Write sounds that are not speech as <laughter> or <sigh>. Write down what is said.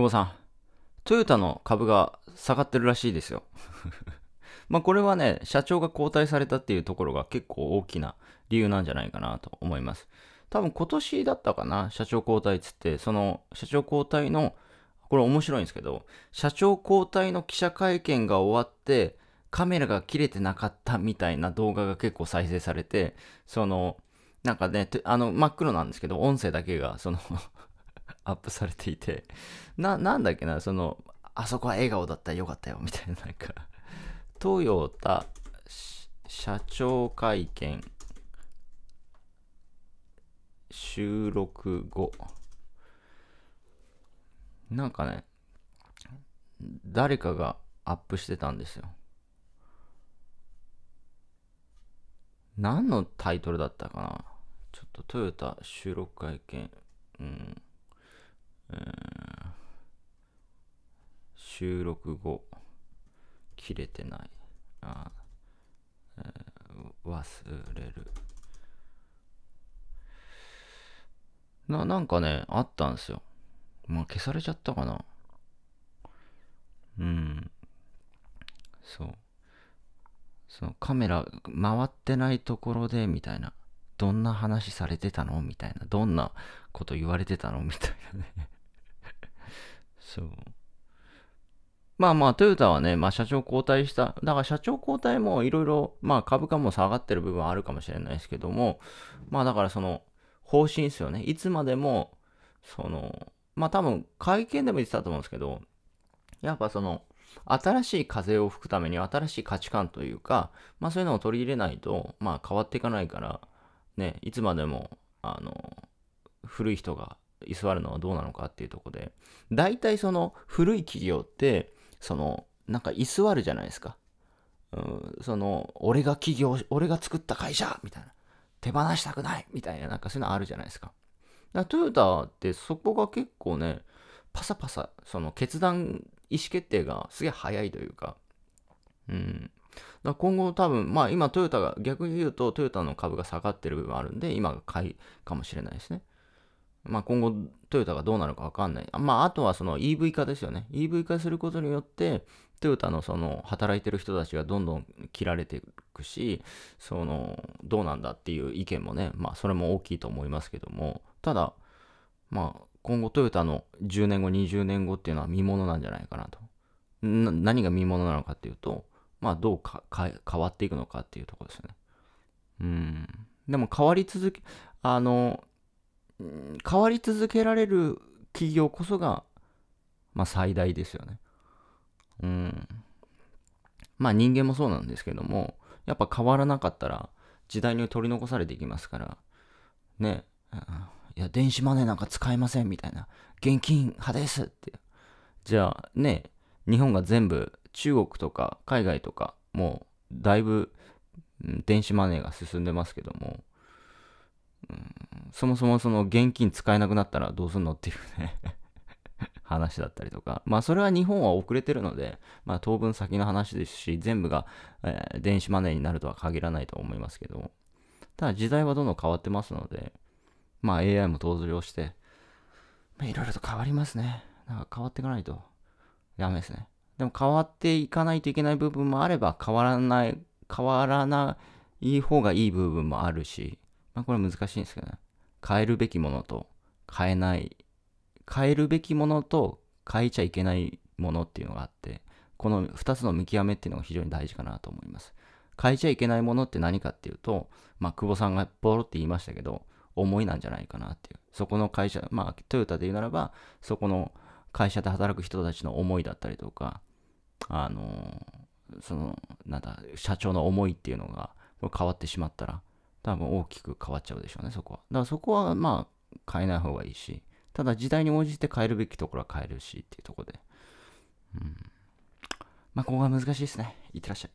久保さん、トヨタの株が下がってるらしいですよ。<laughs> まあこれはね、社長が交代されたっていうところが結構大きな理由なんじゃないかなと思います。多分今年だったかな、社長交代つって、その社長交代の、これ面白いんですけど、社長交代の記者会見が終わって、カメラが切れてなかったみたいな動画が結構再生されて、その、なんかね、あの、真っ黒なんですけど、音声だけが、そのアップされていて、な、なんだっけな、その、あそこは笑顔だったらよかったよ、みたいな、なんか、トヨタ社長会見収録後、なんかね、誰かがアップしてたんですよ。何のタイトルだったかなちょっとトヨタ収録会見。うん。収録後、切れてない。あえー、忘れる。な、なんかね、あったんですよ。まあ、消されちゃったかな。うん。そう。そのカメラ回ってないところで、みたいな。どんな話されてたのみたいな。どんなこと言われてたのみたいなねそう。まあまあ、トヨタはね、まあ、社長交代した、だから社長交代もいろいろ、まあ、株価も下がってる部分はあるかもしれないですけども、まあ、だからその、方針ですよね。いつまでも、その、まあ、多分、会見でも言ってたと思うんですけど、やっぱその、新しい風を吹くために新しい価値観というか、まあ、そういうのを取り入れないと、まあ、変わっていかないから、ね、いつまでも、あの、古い人が居座るのはどうなのかっていうとこで、大体その古い企業って、その、なんか居座るじゃないですか。うん、その、俺が企業、俺が作った会社みたいな。手放したくないみたいな、なんかそういうのあるじゃないですか。だからトヨタってそこが結構ね、パサパサ、その決断、意思決定がすげえ早いというか、うん。だ今後多分、まあ今トヨタが、逆に言うとトヨタの株が下がってる部分あるんで、今が買いかもしれないですね。まあ、今後トヨタがどうなるかわかんない。まあ、あとはその EV 化ですよね。EV 化することによって、トヨタのその働いてる人たちがどんどん切られていくし、その、どうなんだっていう意見もね、まあ、それも大きいと思いますけども、ただ、まあ、今後トヨタの10年後、20年後っていうのは見ものなんじゃないかなと。な何が見ものなのかっていうと、まあ、どうか変わっていくのかっていうところですよね。うん。でも変わり続け、あの、うん、変わり続けられる企業こそが、まあ、最大ですよね。うん。まあ人間もそうなんですけども、やっぱ変わらなかったら時代に取り残されていきますから、ね、いや、電子マネーなんか使えませんみたいな、現金派ですって。じゃあね、日本が全部中国とか海外とか、もうだいぶ電子マネーが進んでますけども、うん、そもそもその現金使えなくなったらどうすんのっていうね <laughs> 話だったりとか、まあそれは日本は遅れてるので、まあ当分先の話ですし、全部が、えー、電子マネーになるとは限らないと思いますけどただ時代はどんどん変わってますので、まあ AI も登場して、まいろいろと変わりますね。なんか変わっていかないとダメですね。でも変わっていかないといけない部分もあれば、変わらない、変わらない方がいい部分もあるし、まあこれ難しいんですけどね。変えるべきものと変えない、変えるべきものと変えちゃいけないものっていうのがあって、この2つの見極めっていうのが非常に大事かなと思います。変えちゃいけないものって何かっていうと、まあ、久保さんがポロって言いましたけど、思いなんじゃないかなっていう。そこの会社、まあ、トヨタで言うならば、そこの会社で働く人たちの思いだったりとか、あのー、その、なんだ、社長の思いっていうのが、変わってしまったら、多分大きく変わっちゃうでしょうね、そこは。だからそこはまあ変えない方がいいし、ただ時代に応じて変えるべきところは変えるしっていうところで。うん。まあ、ここが難しいですね。いってらっしゃい。